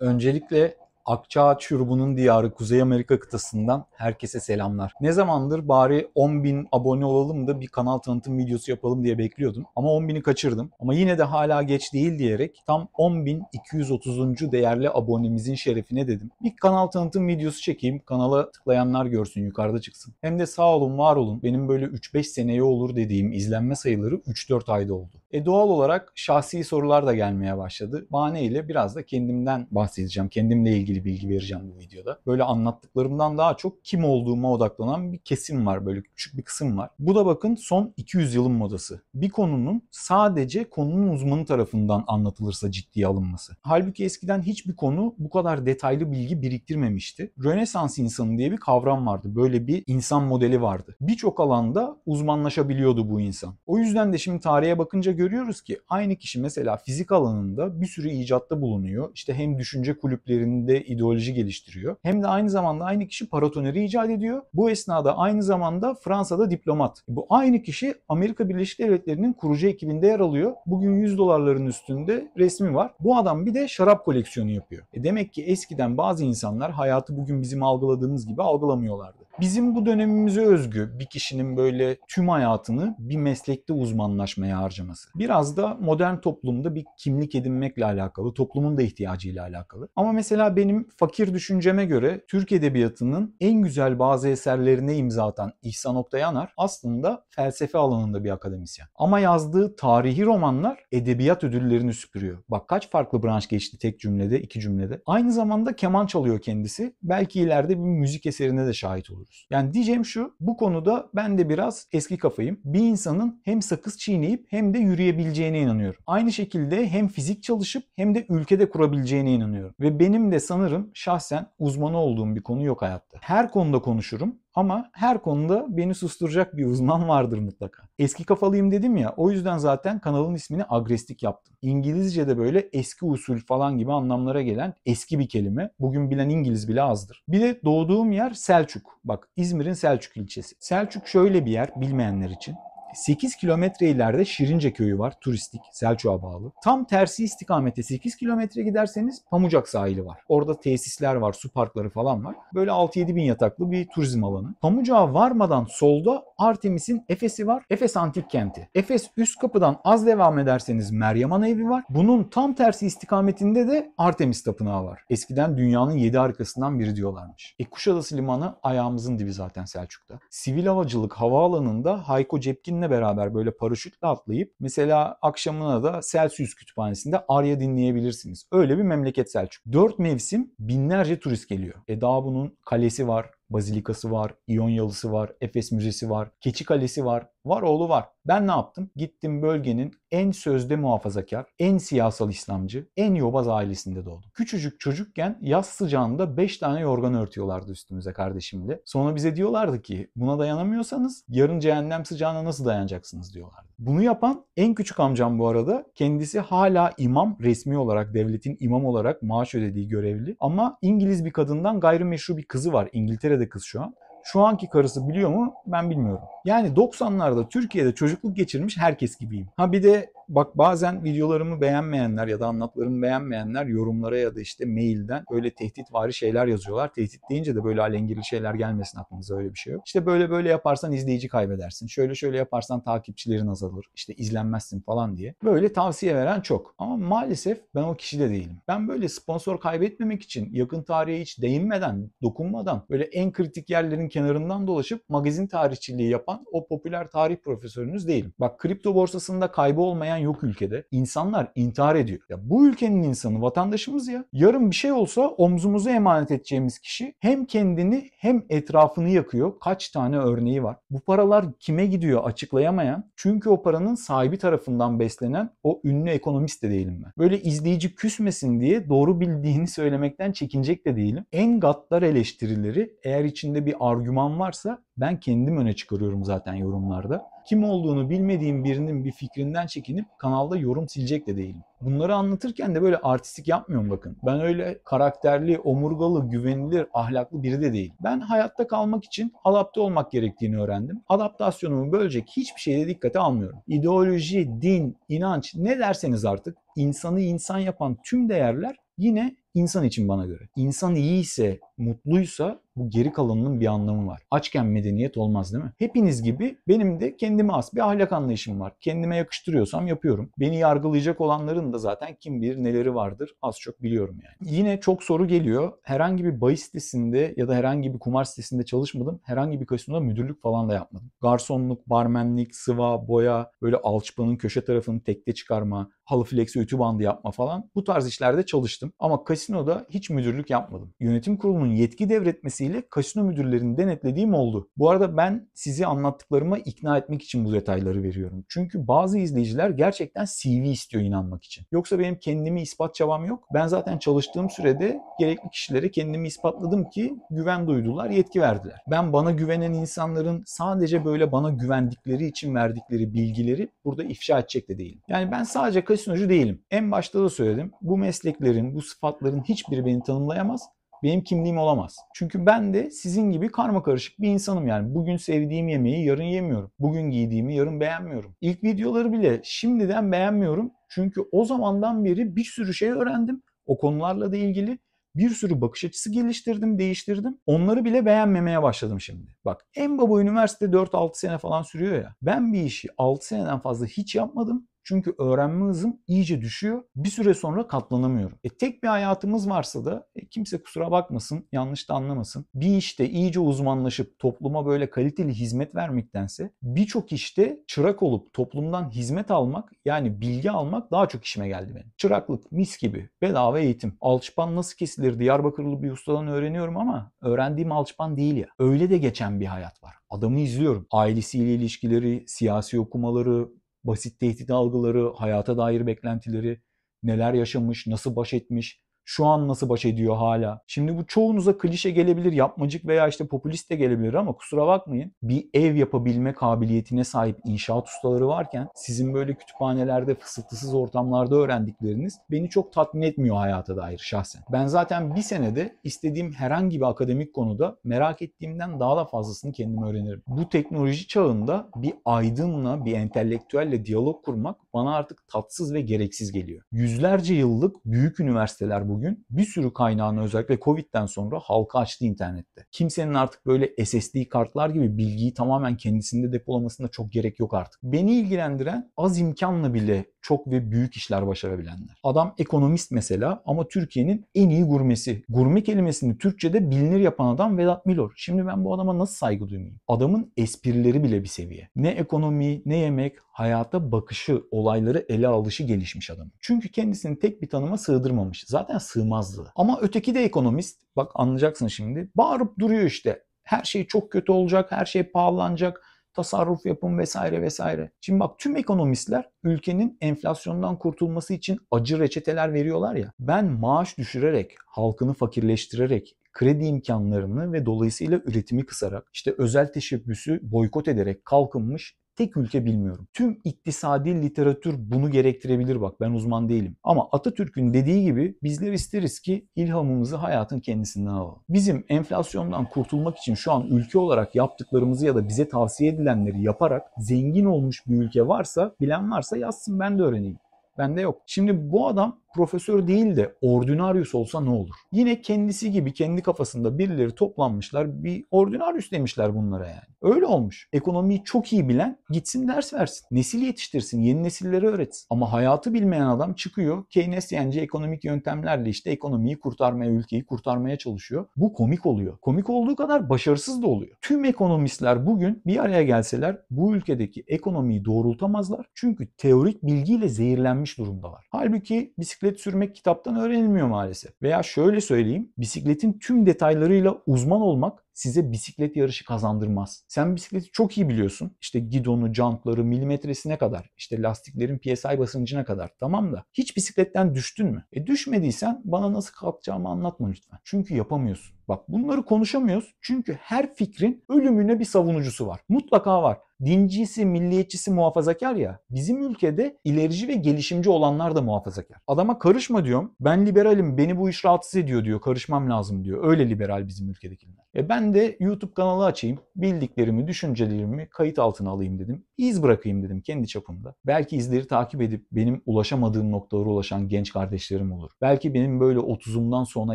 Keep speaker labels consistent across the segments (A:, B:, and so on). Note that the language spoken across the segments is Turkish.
A: öncelikle Akçaağaç Yurbu'nun diyarı Kuzey Amerika kıtasından herkese selamlar. Ne zamandır bari 10.000 abone olalım da bir kanal tanıtım videosu yapalım diye bekliyordum. Ama 10.000'i kaçırdım. Ama yine de hala geç değil diyerek tam 10.230. değerli abonemizin şerefine dedim. Bir kanal tanıtım videosu çekeyim. Kanala tıklayanlar görsün yukarıda çıksın. Hem de sağ olun var olun. Benim böyle 3-5 seneye olur dediğim izlenme sayıları 3-4 ayda oldu. E doğal olarak şahsi sorular da gelmeye başladı. Bahane ile biraz da kendimden bahsedeceğim. Kendimle ilgili ilgili bilgi vereceğim bu videoda. Böyle anlattıklarımdan daha çok kim olduğuma odaklanan bir kesim var. Böyle küçük bir kısım var. Bu da bakın son 200 yılın modası. Bir konunun sadece konunun uzmanı tarafından anlatılırsa ciddiye alınması. Halbuki eskiden hiçbir konu bu kadar detaylı bilgi biriktirmemişti. Rönesans insanı diye bir kavram vardı. Böyle bir insan modeli vardı. Birçok alanda uzmanlaşabiliyordu bu insan. O yüzden de şimdi tarihe bakınca görüyoruz ki aynı kişi mesela fizik alanında bir sürü icatta bulunuyor. İşte hem düşünce kulüplerinde ideoloji geliştiriyor. Hem de aynı zamanda aynı kişi paratoneri icat ediyor. Bu esnada aynı zamanda Fransa'da diplomat. Bu aynı kişi Amerika Birleşik Devletleri'nin kurucu ekibinde yer alıyor. Bugün 100 dolarların üstünde resmi var. Bu adam bir de şarap koleksiyonu yapıyor. E demek ki eskiden bazı insanlar hayatı bugün bizim algıladığımız gibi algılamıyorlardı. Bizim bu dönemimize özgü bir kişinin böyle tüm hayatını bir meslekte uzmanlaşmaya harcaması. Biraz da modern toplumda bir kimlik edinmekle alakalı, toplumun da ihtiyacıyla alakalı. Ama mesela benim fakir düşünceme göre Türk Edebiyatı'nın en güzel bazı eserlerine imza atan İhsan Oktayanar aslında felsefe alanında bir akademisyen. Ama yazdığı tarihi romanlar edebiyat ödüllerini süpürüyor. Bak kaç farklı branş geçti tek cümlede, iki cümlede. Aynı zamanda keman çalıyor kendisi. Belki ileride bir müzik eserine de şahit olur konuşuyoruz. Yani diyeceğim şu bu konuda ben de biraz eski kafayım. Bir insanın hem sakız çiğneyip hem de yürüyebileceğine inanıyorum. Aynı şekilde hem fizik çalışıp hem de ülkede kurabileceğine inanıyorum. Ve benim de sanırım şahsen uzmanı olduğum bir konu yok hayatta. Her konuda konuşurum ama her konuda beni susturacak bir uzman vardır mutlaka. Eski kafalıyım dedim ya o yüzden zaten kanalın ismini agrestik yaptım. İngilizce'de böyle eski usul falan gibi anlamlara gelen eski bir kelime. Bugün bilen İngiliz bile azdır. Bir de doğduğum yer Selçuk. Bak İzmir'in Selçuk ilçesi. Selçuk şöyle bir yer bilmeyenler için. 8 kilometre ileride Şirince köyü var. Turistik, Selçuk'a bağlı. Tam tersi istikamette 8 kilometre giderseniz Pamucak sahili var. Orada tesisler var, su parkları falan var. Böyle 6-7 bin yataklı bir turizm alanı. Pamucak'a varmadan solda Artemis'in Efes'i var. Efes Antik Kenti. Efes üst kapıdan az devam ederseniz Meryem Ana evi var. Bunun tam tersi istikametinde de Artemis Tapınağı var. Eskiden dünyanın 7 arkasından biri diyorlarmış. E Kuşadası Limanı ayağımızın dibi zaten Selçuk'ta. Sivil havacılık havaalanında Hayko Cepkin eşliğinle beraber böyle paraşütle atlayıp mesela akşamına da Celsius Kütüphanesi'nde Arya dinleyebilirsiniz. Öyle bir memleket Selçuk. 4 mevsim binlerce turist geliyor. E daha bunun kalesi var, bazilikası var, İyonyalısı var, Efes Müzesi var, Keçi Kalesi var, Var oğlu var. Ben ne yaptım? Gittim bölgenin en sözde muhafazakar, en siyasal İslamcı, en yobaz ailesinde doğdum. Küçücük çocukken yaz sıcağında 5 tane yorgan örtüyorlardı üstümüze kardeşimle. Sonra bize diyorlardı ki buna dayanamıyorsanız yarın cehennem sıcağına nasıl dayanacaksınız diyorlardı. Bunu yapan en küçük amcam bu arada kendisi hala imam resmi olarak devletin imam olarak maaş ödediği görevli ama İngiliz bir kadından gayrimeşru bir kızı var. İngiltere'de kız şu an. Şu anki karısı biliyor mu? Ben bilmiyorum. Yani 90'larda Türkiye'de çocukluk geçirmiş herkes gibiyim. Ha bir de Bak bazen videolarımı beğenmeyenler ya da anlatlarımı beğenmeyenler yorumlara ya da işte mailden böyle tehditvari şeyler yazıyorlar. Tehdit deyince de böyle alengirli şeyler gelmesin aklınıza öyle bir şey yok. İşte böyle böyle yaparsan izleyici kaybedersin. Şöyle şöyle yaparsan takipçilerin azalır. İşte izlenmezsin falan diye. Böyle tavsiye veren çok. Ama maalesef ben o kişi de değilim. Ben böyle sponsor kaybetmemek için yakın tarihe hiç değinmeden, dokunmadan böyle en kritik yerlerin kenarından dolaşıp magazin tarihçiliği yapan o popüler tarih profesörünüz değilim. Bak kripto borsasında kaybı olmayan yok ülkede. İnsanlar intihar ediyor. Ya bu ülkenin insanı vatandaşımız ya. Yarın bir şey olsa omzumuzu emanet edeceğimiz kişi hem kendini hem etrafını yakıyor. Kaç tane örneği var. Bu paralar kime gidiyor açıklayamayan. Çünkü o paranın sahibi tarafından beslenen o ünlü ekonomist de değilim ben. Böyle izleyici küsmesin diye doğru bildiğini söylemekten çekinecek de değilim. En gaddar eleştirileri eğer içinde bir argüman varsa ben kendim öne çıkarıyorum zaten yorumlarda. Kim olduğunu bilmediğim birinin bir fikrinden çekinip kanalda yorum silecek de değilim. Bunları anlatırken de böyle artistik yapmıyorum bakın. Ben öyle karakterli, omurgalı, güvenilir, ahlaklı biri de değil. Ben hayatta kalmak için adapte olmak gerektiğini öğrendim. Adaptasyonumu bölecek hiçbir şeyde dikkate almıyorum. İdeoloji, din, inanç ne derseniz artık insanı insan yapan tüm değerler yine insan için bana göre. İnsan iyi ise, mutluysa bu geri kalanının bir anlamı var. Açken medeniyet olmaz değil mi? Hepiniz gibi benim de kendime as bir ahlak anlayışım var. Kendime yakıştırıyorsam yapıyorum. Beni yargılayacak olanların da zaten kim bilir neleri vardır az çok biliyorum yani. Yine çok soru geliyor. Herhangi bir bahis sitesinde ya da herhangi bir kumar sitesinde çalışmadım. Herhangi bir kasinoda müdürlük falan da yapmadım. Garsonluk, barmenlik, sıva, boya, böyle alçıpanın köşe tarafını tekte çıkarma, halı flexi, ütü bandı yapma falan bu tarz işlerde çalıştım. Ama kasinoda hiç müdürlük yapmadım. Yönetim kurulunun yetki devretmesiyle ile kasino müdürlerini denetlediğim oldu. Bu arada ben sizi anlattıklarıma ikna etmek için bu detayları veriyorum. Çünkü bazı izleyiciler gerçekten CV istiyor inanmak için. Yoksa benim kendimi ispat çabam yok. Ben zaten çalıştığım sürede gerekli kişilere kendimi ispatladım ki güven duydular, yetki verdiler. Ben bana güvenen insanların sadece böyle bana güvendikleri için verdikleri bilgileri burada ifşa edecek de değilim. Yani ben sadece kasinocu değilim. En başta da söyledim. Bu mesleklerin, bu sıfatların hiçbiri beni tanımlayamaz benim kimliğim olamaz. Çünkü ben de sizin gibi karma karışık bir insanım yani. Bugün sevdiğim yemeği yarın yemiyorum. Bugün giydiğimi yarın beğenmiyorum. İlk videoları bile şimdiden beğenmiyorum. Çünkü o zamandan beri bir sürü şey öğrendim o konularla da ilgili bir sürü bakış açısı geliştirdim, değiştirdim. Onları bile beğenmemeye başladım şimdi. Bak en baba üniversite 4-6 sene falan sürüyor ya. Ben bir işi 6 seneden fazla hiç yapmadım. Çünkü öğrenme hızım iyice düşüyor. Bir süre sonra katlanamıyorum. E tek bir hayatımız varsa da e, kimse kusura bakmasın, yanlış da anlamasın. Bir işte iyice uzmanlaşıp topluma böyle kaliteli hizmet vermektense birçok işte çırak olup toplumdan hizmet almak yani bilgi almak daha çok işime geldi benim. Çıraklık mis gibi bedava eğitim. Alçıpan nasıl kesilir Diyarbakırlı bir ustadan öğreniyorum ama öğrendiğim alçıpan değil ya. Öyle de geçen bir hayat var. Adamı izliyorum. Ailesiyle ilişkileri, siyasi okumaları, basit tehdit algıları, hayata dair beklentileri, neler yaşamış, nasıl baş etmiş, şu an nasıl baş ediyor hala? Şimdi bu çoğunuza klişe gelebilir, yapmacık veya işte popülist de gelebilir ama kusura bakmayın. Bir ev yapabilme kabiliyetine sahip inşaat ustaları varken sizin böyle kütüphanelerde, fısıltısız ortamlarda öğrendikleriniz beni çok tatmin etmiyor hayata dair şahsen. Ben zaten bir senede istediğim herhangi bir akademik konuda merak ettiğimden daha da fazlasını kendim öğrenirim. Bu teknoloji çağında bir aydınla, bir entelektüelle diyalog kurmak bana artık tatsız ve gereksiz geliyor. Yüzlerce yıllık büyük üniversiteler bu bugün bir sürü kaynağını özellikle Covid'den sonra halka açtı internette. Kimsenin artık böyle SSD kartlar gibi bilgiyi tamamen kendisinde depolamasında çok gerek yok artık. Beni ilgilendiren az imkanla bile çok ve büyük işler başarabilenler. Adam ekonomist mesela ama Türkiye'nin en iyi gurmesi. Gurme kelimesini Türkçe'de bilinir yapan adam Vedat Milor. Şimdi ben bu adama nasıl saygı duymayayım? Adamın esprileri bile bir seviye. Ne ekonomi, ne yemek, hayata bakışı, olayları ele alışı gelişmiş adam. Çünkü kendisini tek bir tanıma sığdırmamış. Zaten sığmazdı. Ama öteki de ekonomist. Bak anlayacaksın şimdi. Bağırıp duruyor işte. Her şey çok kötü olacak, her şey pahalanacak tasarruf yapım vesaire vesaire. Şimdi bak tüm ekonomistler ülkenin enflasyondan kurtulması için acı reçeteler veriyorlar ya. Ben maaş düşürerek, halkını fakirleştirerek, kredi imkanlarını ve dolayısıyla üretimi kısarak, işte özel teşebbüsü boykot ederek kalkınmış tek ülke bilmiyorum. Tüm iktisadi literatür bunu gerektirebilir bak ben uzman değilim. Ama Atatürk'ün dediği gibi bizler isteriz ki ilhamımızı hayatın kendisinden alalım. Bizim enflasyondan kurtulmak için şu an ülke olarak yaptıklarımızı ya da bize tavsiye edilenleri yaparak zengin olmuş bir ülke varsa, bilen varsa yazsın ben de öğreneyim. Bende yok. Şimdi bu adam profesör değil de ordinarius olsa ne olur? Yine kendisi gibi kendi kafasında birileri toplanmışlar bir ordinarius demişler bunlara yani. Öyle olmuş. Ekonomiyi çok iyi bilen gitsin ders versin. Nesil yetiştirsin, yeni nesilleri öğretsin. Ama hayatı bilmeyen adam çıkıyor Keynesyenci ekonomik yöntemlerle işte ekonomiyi kurtarmaya, ülkeyi kurtarmaya çalışıyor. Bu komik oluyor. Komik olduğu kadar başarısız da oluyor. Tüm ekonomistler bugün bir araya gelseler bu ülkedeki ekonomiyi doğrultamazlar. Çünkü teorik bilgiyle zehirlenmiş durumdalar. Halbuki biz bisiklet sürmek kitaptan öğrenilmiyor maalesef. Veya şöyle söyleyeyim, bisikletin tüm detaylarıyla uzman olmak size bisiklet yarışı kazandırmaz. Sen bisikleti çok iyi biliyorsun. İşte gidonu, jantları, milimetresine kadar, işte lastiklerin PSI basıncına kadar tamam da hiç bisikletten düştün mü? E düşmediysen bana nasıl kalkacağımı anlatma lütfen. Çünkü yapamıyorsun. Bak bunları konuşamıyoruz çünkü her fikrin ölümüne bir savunucusu var. Mutlaka var dincisi, milliyetçisi muhafazakar ya. Bizim ülkede ilerici ve gelişimci olanlar da muhafazakar. Adama karışma diyorum. Ben liberalim. Beni bu iş rahatsız ediyor diyor. Karışmam lazım diyor. Öyle liberal bizim ülkedekiler. E ben de YouTube kanalı açayım, bildiklerimi, düşüncelerimi kayıt altına alayım dedim. İz bırakayım dedim kendi çapımda. Belki izleri takip edip benim ulaşamadığım noktalara ulaşan genç kardeşlerim olur. Belki benim böyle 30'umdan sonra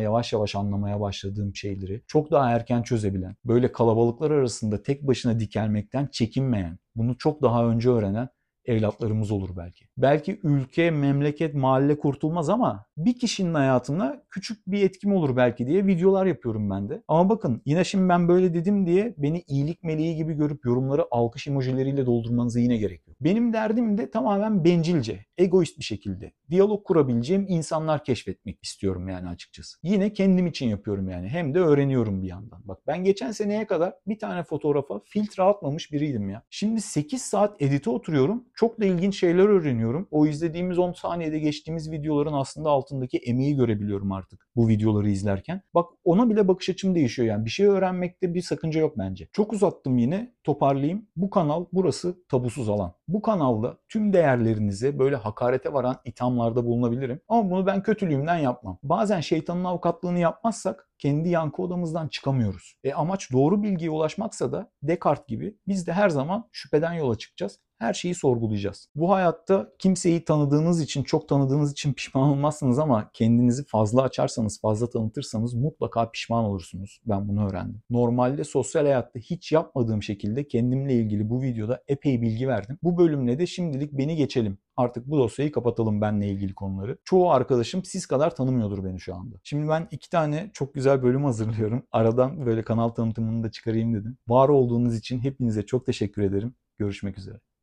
A: yavaş yavaş anlamaya başladığım şeyleri çok daha erken çözebilen, böyle kalabalıklar arasında tek başına dikelmekten çekinmeyen, bunu çok daha önce öğrenen evlatlarımız olur belki. Belki ülke, memleket, mahalle kurtulmaz ama bir kişinin hayatına küçük bir etkim olur belki diye videolar yapıyorum ben de. Ama bakın yine şimdi ben böyle dedim diye beni iyilik meleği gibi görüp yorumları alkış emojileriyle doldurmanıza yine gerek benim derdim de tamamen bencilce, egoist bir şekilde diyalog kurabileceğim insanlar keşfetmek istiyorum yani açıkçası. Yine kendim için yapıyorum yani. Hem de öğreniyorum bir yandan. Bak ben geçen seneye kadar bir tane fotoğrafa filtre atmamış biriydim ya. Şimdi 8 saat edite oturuyorum. Çok da ilginç şeyler öğreniyorum. O izlediğimiz 10 saniyede geçtiğimiz videoların aslında altındaki emeği görebiliyorum artık bu videoları izlerken. Bak ona bile bakış açım değişiyor yani. Bir şey öğrenmekte bir sakınca yok bence. Çok uzattım yine toparlayayım. Bu kanal burası tabusuz alan. Bu kanalda tüm değerlerinize böyle hakarete varan ithamlarda bulunabilirim. Ama bunu ben kötülüğümden yapmam. Bazen şeytanın avukatlığını yapmazsak kendi yankı odamızdan çıkamıyoruz. E amaç doğru bilgiye ulaşmaksa da Descartes gibi biz de her zaman şüpheden yola çıkacağız her şeyi sorgulayacağız. Bu hayatta kimseyi tanıdığınız için, çok tanıdığınız için pişman olmazsınız ama kendinizi fazla açarsanız, fazla tanıtırsanız mutlaka pişman olursunuz. Ben bunu öğrendim. Normalde sosyal hayatta hiç yapmadığım şekilde kendimle ilgili bu videoda epey bilgi verdim. Bu bölümle de şimdilik beni geçelim. Artık bu dosyayı kapatalım benle ilgili konuları. Çoğu arkadaşım siz kadar tanımıyordur beni şu anda. Şimdi ben iki tane çok güzel bölüm hazırlıyorum. Aradan böyle kanal tanıtımını da çıkarayım dedim. Var olduğunuz için hepinize çok teşekkür ederim. Görüşmek üzere.